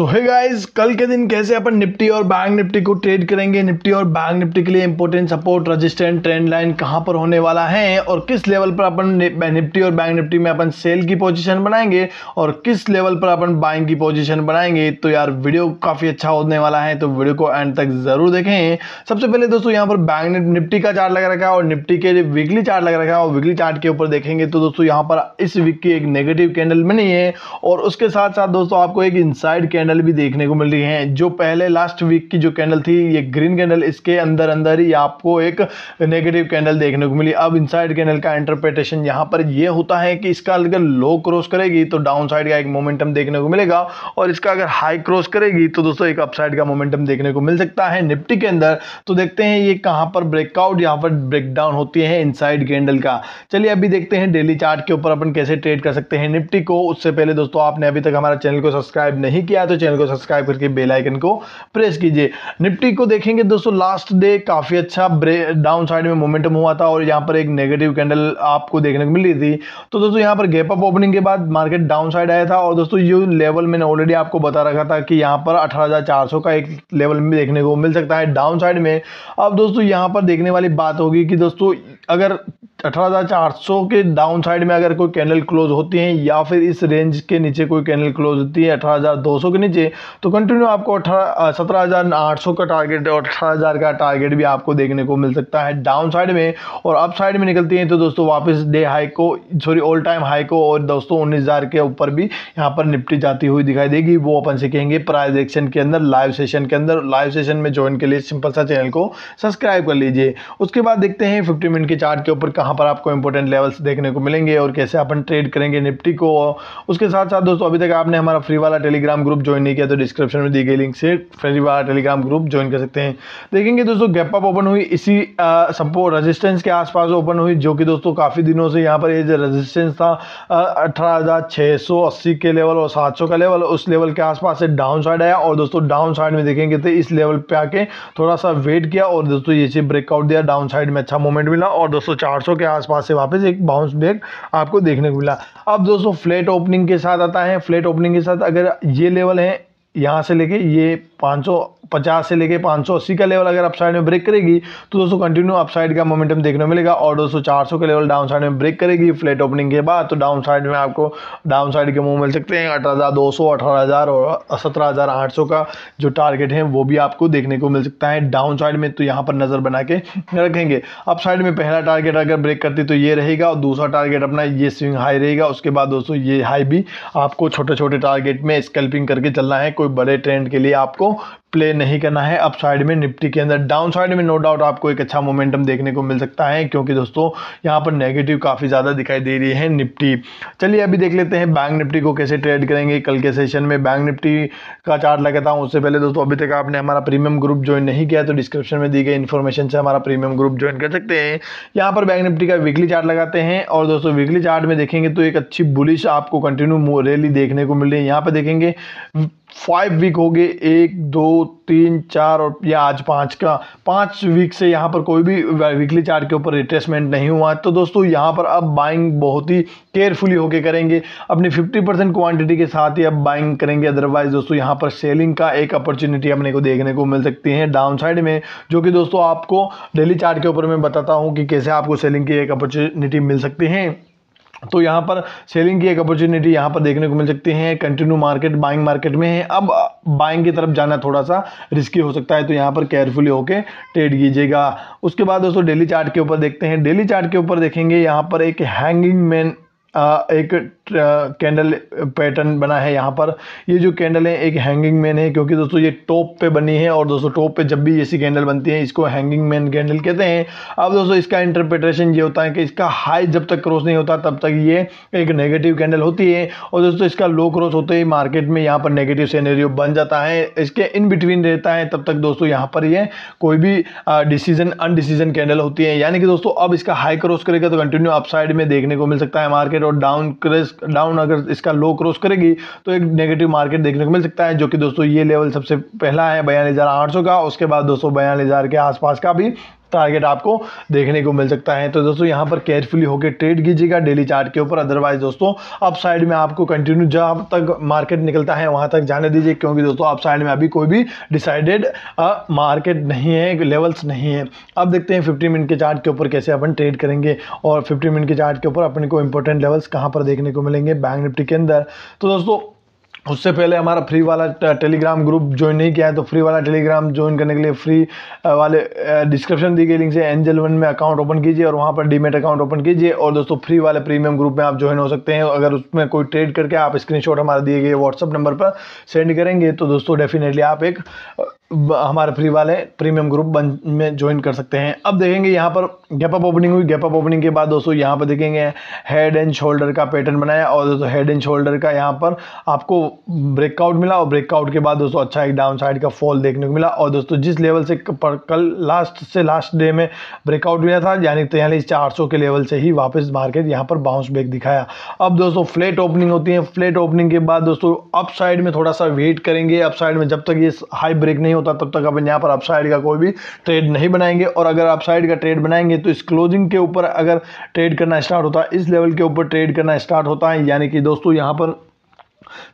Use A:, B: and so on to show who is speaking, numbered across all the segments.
A: तो है गाइस कल के दिन कैसे अपन निफ्टी और बैंक निफ्टी को ट्रेड करेंगे निफ्टी और बैंक निफ्टी के लिए important support resistance trend line कहां पर होने वाला है और किस लेवल पर अपन निफ्टी और बैंक निफ्टी में अपन सेल की पोजीशन बनाएंगे और किस लेवल पर अपन बाइंग की पोजीशन बनाएंगे तो यार वीडियो काफ़ी अच्छा होने वाला है तो वीडियो को एंड तक ज़रूर देखें सबसे पहले दोस्तों यहाँ पर बैंक निफ्टी का चार्ट लगा रखा है और निफ्टी के वीकली चार्ट लगा रखा है और वीकली चार्ट के ऊपर देखेंगे तो दोस्तों यहाँ पर इस वीक की एक नेगेटिव कैंडल बनी है और उसके साथ साथ दोस्तों आपको एक इनसाइड कैंडल कैंडल भी देखने को मिल रही हैं जो पहले लास्ट वीक की जो कैंडल थी ये ग्रीन कैंडल इसके अंदर अंदर ही आपको एक नेगेटिव कैंडल देखने को मिली अब इनसाइड कैंडल का इंटरप्रिटेशन यहाँ पर यह होता है कि इसका अगर लो क्रॉस करेगी तो डाउन साइड का एक मोमेंटम देखने को मिलेगा और इसका अगर हाई क्रॉस करेगी तो दोस्तों एक अपसाइड का मोमेंटम देखने को मिल सकता है निफ्टी के अंदर तो देखते हैं ये कहाँ पर ब्रेकआउट यहाँ पर ब्रेकडाउन होती है इनसाइड कैंडल का चलिए अभी देखते हैं डेली चार्ट के ऊपर अपन कैसे ट्रेड कर सकते हैं निफ्टी को उससे पहले दोस्तों आपने अभी तक हमारा चैनल को सब्सक्राइब नहीं किया तो चैनल को सब्सक्राइब करके बेल आइकन को प्रेस कीजिए निफ्टी को देखेंगे दोस्तों लास्ट डे काफ़ी अच्छा डाउन साइड में मोमेंटम हुआ था और यहाँ पर एक नेगेटिव कैंडल आपको देखने को मिल रही थी तो दोस्तों यहाँ पर गैप अप ओपनिंग के बाद मार्केट डाउन साइड आया था और दोस्तों ये लेवल मैंने ऑलरेडी आपको बता रखा था कि यहाँ पर अठारह का एक लेवल में देखने को मिल सकता है डाउन साइड में अब दोस्तों यहाँ पर देखने वाली बात होगी कि दोस्तों अगर 18,400 के डाउन साइड में अगर कोई कैंडल क्लोज होती है या फिर इस रेंज के नीचे कोई कैंडल क्लोज होती है 18,200 के नीचे तो कंटिन्यू आपको अठारह सत्रह का टारगेट और अठारह का टारगेट भी आपको देखने को मिल सकता है डाउन साइड में और अप साइड में निकलती है तो दोस्तों वापस डे हाई को सॉरी ऑल टाइम हाई को और दोस्तों उन्नीस के ऊपर भी यहाँ पर निपटी जाती हुई दिखाई देगी वो अपन से कहेंगे प्राइज एक्शन के अंदर लाइव सेशन के अंदर लाइव सेशन में ज्वाइन के लिए सिंपल सा चैनल को सब्सक्राइब कर लीजिए उसके बाद देखते हैं फिफ्टी मिनट के चार्ट के ऊपर कहाँ कहाँ पर आपको इंपॉर्टेंट लेवल्स देखने को मिलेंगे और कैसे अपन ट्रेड करेंगे निफ्टी को उसके साथ साथ दोस्तों अभी तक आपने हमारा फ्री वाला टेलीग्राम ग्रुप ज्वाइन नहीं किया तो डिस्क्रिप्शन में दी गई लिंक से फ्री वाला टेलीग्राम ग्रुप ज्वाइन कर सकते हैं देखेंगे दोस्तों गैप अप ओपन हुई इसी सपोर्ट रजिस्टेंस के आसपास ओपन हुई जो कि दोस्तों काफ़ी दिनों से यहाँ पर ये जो रजिस्टेंस था अठारह के लेवल और सात का लेवल उस लेवल के आसपास से डाउन साइड आया और दोस्तों डाउन साइड में देखेंगे तो इस लेवल पर आके थोड़ा सा वेट किया और दोस्तों ये चीज़ ब्रेकआउट दिया डाउन साइड में अच्छा मूवमेंट मिला और दोस्तों चार के आसपास से वापस एक बाउंस बैक आपको देखने को मिला अब दोस्तों फ्लैट ओपनिंग के साथ आता है फ्लैट ओपनिंग के साथ अगर ये लेवल है यहाँ से लेके ये 550 से लेके 580 का लेवल अगर अपसाइड में ब्रेक करेगी तो दोस्तों कंटिन्यू अपसाइड का मोमेंटम देखने को मिलेगा और दोस्तों 400 का लेवल डाउन साइड में ब्रेक करेगी फ्लैट ओपनिंग के बाद तो डाउन साइड में आपको डाउन साइड के मूव मिल सकते हैं अठारह हज़ार दो सौ अठारह हज़ार और सत्रह हज़ार आठ सौ का जो टारगेट है वो भी आपको देखने को मिल सकता है डाउन साइड में तो यहाँ पर नज़र बना के रखेंगे अप साइड में पहला टारगेट अगर ब्रेक करती तो ये रहेगा और दूसरा टारगेट अपना ये स्विंग हाई रहेगा उसके बाद दोस्तों ये हाई भी आपको छोटे छोटे टारगेट में स्कल्पिंग करके चलना है कोई बड़े ट्रेंड के लिए आपको प्ले नहीं करना है अप साइड में निफ्टी के अंदर डाउन साइड में नो डाउट आपको एक अच्छा मोमेंटम देखने को मिल सकता है क्योंकि दोस्तों यहाँ पर नेगेटिव काफ़ी ज़्यादा दिखाई दे रही है निफ्टी चलिए अभी देख लेते हैं बैंक निफ्टी को कैसे ट्रेड करेंगे कल के सेशन में बैंक निफ्टी का चार्ट लगाता था उससे पहले दोस्तों अभी तक आपने हमारा प्रीमियम ग्रुप ज्वाइन नहीं किया तो डिस्क्रिप्शन में दी गई इन्फॉर्मेशन से हमारा प्रीमियम ग्रुप ज्वाइन कर सकते हैं यहाँ पर बैंक निफ्टी का वीकली चार्ट लगाते हैं और दोस्तों वीकली चार्ट में देखेंगे तो एक अच्छी बुलिश आपको कंटिन्यू रैली देखने को मिल रही है यहाँ पर देखेंगे फाइव वीक हो गए एक दो तीन चार और या आज पाँच का पाँच वीक से यहाँ पर कोई भी वीकली चार्ट के ऊपर रिट्रेसमेंट नहीं हुआ तो दोस्तों यहाँ पर अब बाइंग बहुत ही केयरफुली होके करेंगे अपनी 50 परसेंट क्वान्टिटी के साथ ही अब बाइंग करेंगे अदरवाइज दोस्तों यहाँ पर सेलिंग का एक अपॉर्चुनिटी अपने को देखने को मिल सकती है डाउन साइड में जो कि दोस्तों आपको डेली चार्ट के ऊपर मैं बताता हूँ कि कैसे आपको सेलिंग की एक अपॉर्चुनिटी मिल सकती है तो यहाँ पर सेलिंग की एक अपॉर्चुनिटी यहाँ पर देखने को मिल सकती है कंटिन्यू मार्केट बाइंग मार्केट में है अब बाइंग की तरफ जाना थोड़ा सा रिस्की हो सकता है तो यहाँ पर केयरफुली होकर ट्रेड कीजिएगा उसके बाद दोस्तों डेली चार्ट के ऊपर देखते हैं डेली चार्ट के ऊपर देखेंगे यहाँ पर एक हैंगिंग मैन एक कैंडल पैटर्न बना है यहाँ पर ये जो कैंडल है एक हैंगिंग मैन है क्योंकि दोस्तों ये टॉप पे बनी है और दोस्तों टॉप पे जब भी ऐसी कैंडल बनती है इसको हैंगिंग मैन कैंडल कहते हैं अब दोस्तों इसका इंटरप्रिटेशन ये होता है कि इसका हाई जब तक क्रॉस नहीं होता तब तक ये एक नेगेटिव कैंडल होती है और दोस्तों इसका लो क्रॉस होते ही मार्केट में यहाँ पर नेगेटिव सीनेरियो बन जाता है इसके इन बिटवीन रहता है तब तक दोस्तों यहाँ पर यह कोई भी डिसीजन अनडिसीजन कैंडल होती है यानी कि दोस्तों अब इसका हाई क्रॉस करेगा तो कंटिन्यू अपसाइड में देखने को मिल सकता है मार्केट मार्केट और डाउन क्रेस डाउन अगर इसका लो क्रॉस करेगी तो एक नेगेटिव मार्केट देखने को मिल सकता है जो कि दोस्तों ये लेवल सबसे पहला है बयालीस आठ सौ का उसके बाद दोस्तों बयालीस हज़ार के आसपास का भी टारगेट आपको देखने को मिल सकता है तो दोस्तों यहाँ पर केयरफुली होकर ट्रेड कीजिएगा डेली चार्ट के ऊपर अदरवाइज दोस्तों अप साइड में आपको कंटिन्यू जहाँ तक मार्केट निकलता है वहाँ तक जाने दीजिए क्योंकि दोस्तों अप साइड में अभी कोई भी डिसाइडेड मार्केट नहीं है लेवल्स नहीं है अब देखते हैं फिफ्टी मिनट के चार्ट के ऊपर कैसे अपन ट्रेड करेंगे और फिफ्टी मिनट के चार्ट के ऊपर अपने को इंपॉर्टेंट लेवल्स कहाँ पर देखने को मिलेंगे बैंक निफ्टी के अंदर तो दोस्तों उससे पहले हमारा फ्री वाला टेलीग्राम ग्रुप ज्वाइन नहीं किया है तो फ्री वाला टेलीग्राम ज्वाइन करने के लिए फ्री वाले डिस्क्रिप्शन दी गई लिंक से एंजल वन में अकाउंट ओपन कीजिए और वहाँ पर डीमेट अकाउंट ओपन कीजिए और दोस्तों फ्री वाले प्रीमियम ग्रुप में आप ज्वाइन हो सकते हैं अगर उसमें कोई ट्रेड करके आप स्क्रीन हमारा दिए गए व्हाट्सअप नंबर पर सेंड करेंगे तो दोस्तों डेफिनेटली आप एक हमारे फ्री वाले प्रीमियम ग्रुप बन में ज्वाइन कर सकते हैं अब देखेंगे यहाँ पर गैप अप ओपनिंग हुई गैप अप ओपनिंग के बाद दोस्तों यहाँ पर देखेंगे हेड एंड शोल्डर का पैटर्न बनाया और दोस्तों हेड एंड शोल्डर का यहाँ पर आपको ब्रेकआउट मिला और ब्रेकआउट के बाद दोस्तों अच्छा एक डाउन साइड का फॉल देखने को मिला और दोस्तों जिस लेवल से कल लास्ट से लास्ट डे में ब्रेकआउट मिला था यानी तैयलीस चार के लेवल से ही वापस मार्केट यहाँ पर बाउंस बैक दिखाया अब दोस्तों फ्लैट ओपनिंग होती है फ्लैट ओपनिंग के बाद दोस्तों अप साइड में थोड़ा सा वेट करेंगे अप साइड में जब तक ये हाई ब्रेक नहीं होता तब तक अपन यहाँ पर अपसाइड का कोई भी ट्रेड नहीं बनाएंगे और अगर अपसाइड का ट्रेड बनाएंगे तो इस क्लोजिंग के ऊपर अगर ट्रेड करना स्टार्ट होता है इस लेवल के ऊपर ट्रेड करना स्टार्ट होता है यानी कि दोस्तों यहाँ पर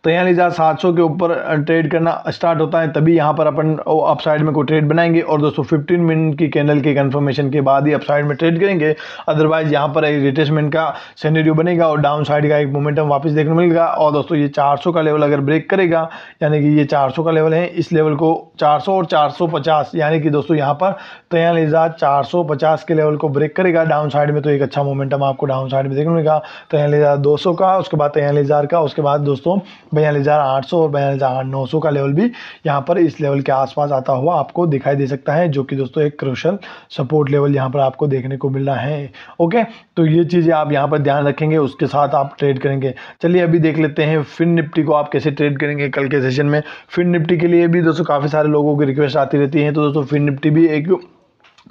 A: तो यहाँ लीजिए सात सौ के ऊपर ट्रेड करना स्टार्ट होता है तभी यहाँ पर अपन अपसाइड में कोई ट्रेड बनाएंगे और दोस्तों फिफ्टीन मिनट की कैंडल के कन्फर्मेशन के बाद ही अपसाइड में ट्रेड करेंगे अदरवाइज यहाँ पर एक रिटेसमेंट का सीनेरियो बनेगा और डाउन साइड का एक मोमेंटम वापस देखने मिलेगा और दोस्तों ये चार का लेवल अगर ब्रेक करेगा यानी कि ये चार का लेवल है इस लेवल को चार और चार यानी कि दोस्तों यहाँ पर तैयार तो लिजा चार के लेवल को ब्रेक करेगा डाउन साइड में तो एक अच्छा मोमेंटम आपको डाउन साइड में देखने मिलेगा तैयार तो लिजा दो का उसके बाद तैयार तो लिजार का उसके बाद दोस्तों बयालीस हज़ार आठ सौ और बयालीस हज़ार नौ सौ का लेवल भी यहाँ पर इस लेवल के आसपास आता हुआ आपको दिखाई दे सकता है जो कि दोस्तों एक क्रोशल सपोर्ट लेवल यहाँ पर आपको देखने को मिल रहा है ओके तो ये चीज़ें आप यहाँ पर ध्यान रखेंगे उसके साथ आप ट्रेड करेंगे चलिए अभी देख लेते हैं फिन निफ्टी को आप कैसे ट्रेड करेंगे कल के सेशन में फिन निफ्टी के लिए भी दोस्तों काफ़ी सारे लोगों की रिक्वेस्ट आती रहती है तो दोस्तों फिन निफ्टी भी एक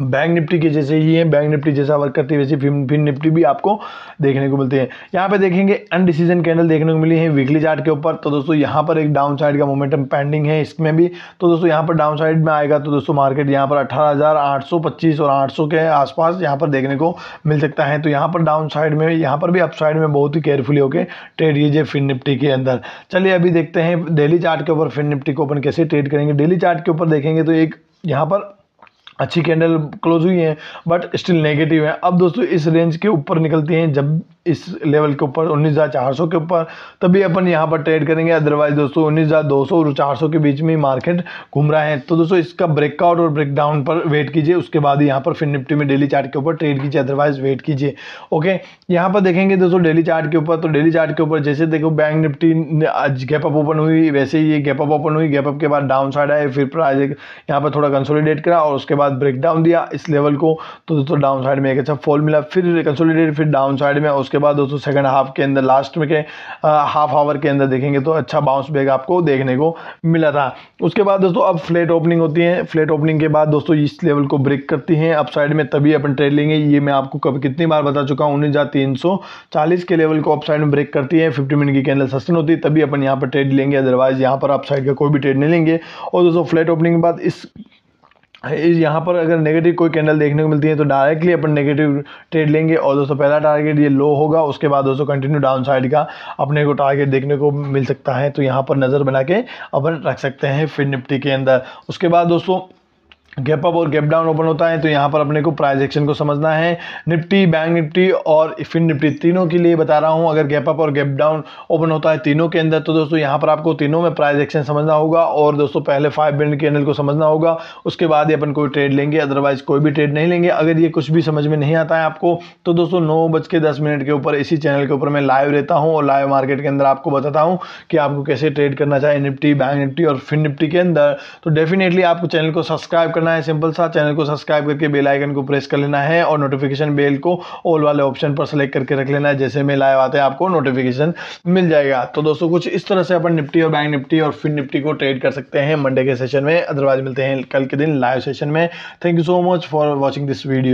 A: बैंक निफ्टी के जैसे ही है बैंक निफ्टी जैसा वर्क करती है वैसे फिन फिन निफ्टी भी आपको देखने को मिलते हैं यहाँ पे देखेंगे अनडिसीजन कैंडल देखने को मिली है वीकली चार्ट के ऊपर तो दोस्तों यहाँ पर एक डाउन साइड का मोमेंटम पेंडिंग है इसमें भी तो दोस्तों यहाँ पर डाउन साइड में आएगा तो दोस्तों मार्केट यहाँ पर अठारह और आठ के आसपास यहाँ पर देखने को मिल सकता है तो यहाँ पर डाउन साइड में यहाँ पर भी अप साइड में बहुत ही केयरफुली होकर ट्रेड कीजिए फिन निफ्टी के अंदर चलिए अभी देखते हैं डेली चार्ट के ऊपर फिन निफ्टी को ओपन कैसे ट्रेड करेंगे डेली चार्ट के ऊपर देखेंगे तो एक यहाँ पर अच्छी कैंडल क्लोज हुई है बट स्टिल नेगेटिव है अब दोस्तों इस रेंज के ऊपर निकलती हैं जब इस लेवल के ऊपर उन्नीस हज़ार चार सौ के ऊपर तभी अपन यहाँ पर ट्रेड करेंगे अदरवाइज दोस्तों उन्नीस हज़ार दो सौ और चार सौ के बीच में मार्केट घूम रहा है तो दोस्तों इसका ब्रेकआउट और ब्रेकडाउन पर वेट कीजिए उसके बाद यहाँ पर फिर निफ्टी में डेली चार्ट के ऊपर ट्रेड कीजिए अदरवाइज वेट कीजिए ओके यहाँ पर देखेंगे दोस्तों डेली चार्ट के ऊपर तो डेली चार्ट के ऊपर जैसे देखो बैंक निफ्टी आज गैप अप ओपन हुई वैसे ही ये गैप अप ओपन हुई गैप अप के बाद डाउन साइड आए फिर प्राइस यहाँ पर थोड़ा कंसोलीडेट करा और उसके बाद ब्रेकडाउन दिया इस लेवल को तो दोस्तों डाउन साइड में एक अच्छा फॉल मिला फिर कंसोलीडेट फिर डाउन साइड में उसके उसके बाद दोस्तों सेकंड हाफ के अंदर लास्ट में के हाफ आवर के अंदर देखेंगे तो अच्छा बाउंस बैक आपको देखने को मिला था उसके बाद दोस्तों अब फ्लैट ओपनिंग होती है फ्लैट ओपनिंग के बाद दोस्तों इस लेवल को ब्रेक करती हैं अप साइड में तभी अपन ट्रेड लेंगे ये मैं आपको कब कितनी बार बता चुका हूँ उन्नीस तीन सौ चालीस के लेवल को अपसाइड में ब्रेक करती है फिफ्टी मिनट की कैंडल सस्टेन होती है तभी अपन यहाँ पर ट्रेड लेंगे अदरवाइज यहाँ पर अपसाइड का कोई भी ट्रेड नहीं लेंगे और दोस्तों फ्लैट ओपनिंग के बाद इस यहाँ पर अगर नेगेटिव कोई कैंडल देखने को मिलती है तो डायरेक्टली अपन नेगेटिव ट्रेड लेंगे और दोस्तों पहला टारगेट ये लो होगा उसके बाद दोस्तों कंटिन्यू डाउन साइड का अपने को टारगेट देखने को मिल सकता है तो यहाँ पर नज़र बना के अपन रख सकते हैं फिर निफ्टी के अंदर उसके बाद दोस्तों गैप अप और गैप डाउन ओपन होता है तो यहाँ पर अपने को प्राइस एक्शन को समझना है निफ्टी बैंक निफ्टी और फिन निफ्टी तीनों के लिए बता रहा हूँ अगर गैप अप और गैप डाउन ओपन होता है तीनों के अंदर तो दोस्तों यहाँ पर आपको तीनों में प्राइस एक्शन समझना होगा और दोस्तों पहले फाइव मिनट कैंडल को समझना होगा उसके बाद ही अपन कोई ट्रेड लेंगे अदरवाइज कोई भी ट्रेड नहीं लेंगे अगर ये कुछ भी समझ में नहीं आता है आपको तो दोस्तों नौ बज के दस मिनट के ऊपर इसी चैनल के ऊपर मैं लाइव रहता हूँ और लाइव मार्केट के अंदर आपको बताता हूँ कि आपको कैसे ट्रेड करना चाहिए निफ्टी बैंक निफ्टी और फिन निफ्टी के अंदर तो डेफिनेटली आपको चैनल को सब्सक्राइब करना है सिंपल सा चैनल को सब्सक्राइब करके बेल आइकन को प्रेस कर लेना है और नोटिफिकेशन बेल को ऑल वाले ऑप्शन पर सेलेक्ट करके रख लेना है जैसे मेल आए आते हैं आपको नोटिफिकेशन मिल जाएगा तो दोस्तों कुछ इस तरह से अपन निफ्टी और बैंक निफ्टी और फिन निफ्टी को ट्रेड कर सकते हैं मंडे के सेशन में अदरवाइज मिलते हैं कल के दिन लाइव सेशन में thank you so much for watching this video